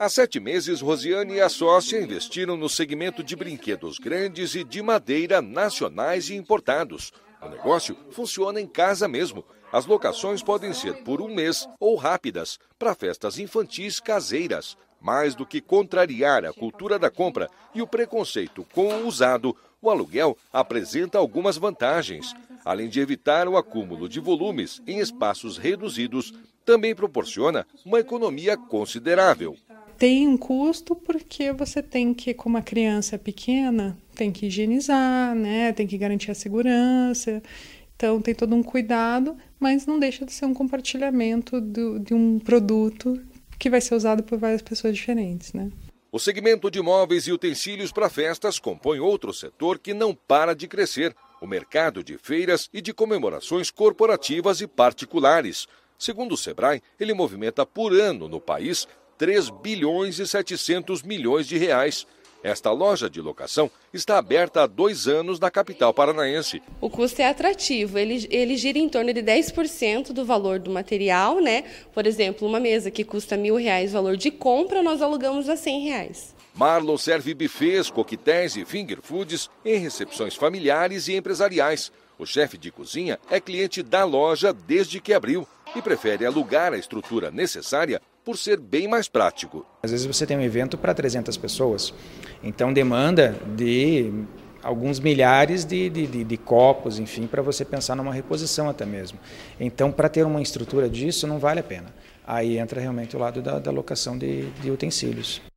Há sete meses, Rosiane e a sócia investiram no segmento de brinquedos grandes e de madeira nacionais e importados. O negócio funciona em casa mesmo. As locações podem ser por um mês ou rápidas, para festas infantis caseiras. Mais do que contrariar a cultura da compra e o preconceito com o usado, o aluguel apresenta algumas vantagens. Além de evitar o acúmulo de volumes em espaços reduzidos, também proporciona uma economia considerável tem um custo porque você tem que, como a criança é pequena, tem que higienizar, né? Tem que garantir a segurança. Então tem todo um cuidado, mas não deixa de ser um compartilhamento do, de um produto que vai ser usado por várias pessoas diferentes, né? O segmento de móveis e utensílios para festas compõe outro setor que não para de crescer, o mercado de feiras e de comemorações corporativas e particulares. Segundo o Sebrae, ele movimenta por ano no país 3 bilhões e 700 milhões de reais. Esta loja de locação está aberta há dois anos na capital paranaense. O custo é atrativo, ele, ele gira em torno de 10% do valor do material, né? Por exemplo, uma mesa que custa mil reais valor de compra, nós alugamos a 100 reais. Marlon serve bufês, coquetéis e finger foods em recepções familiares e empresariais. O chefe de cozinha é cliente da loja desde que abriu e prefere alugar a estrutura necessária por ser bem mais prático. Às vezes você tem um evento para 300 pessoas, então demanda de alguns milhares de, de, de, de copos, enfim, para você pensar numa reposição até mesmo. Então, para ter uma estrutura disso, não vale a pena. Aí entra realmente o lado da, da locação de, de utensílios.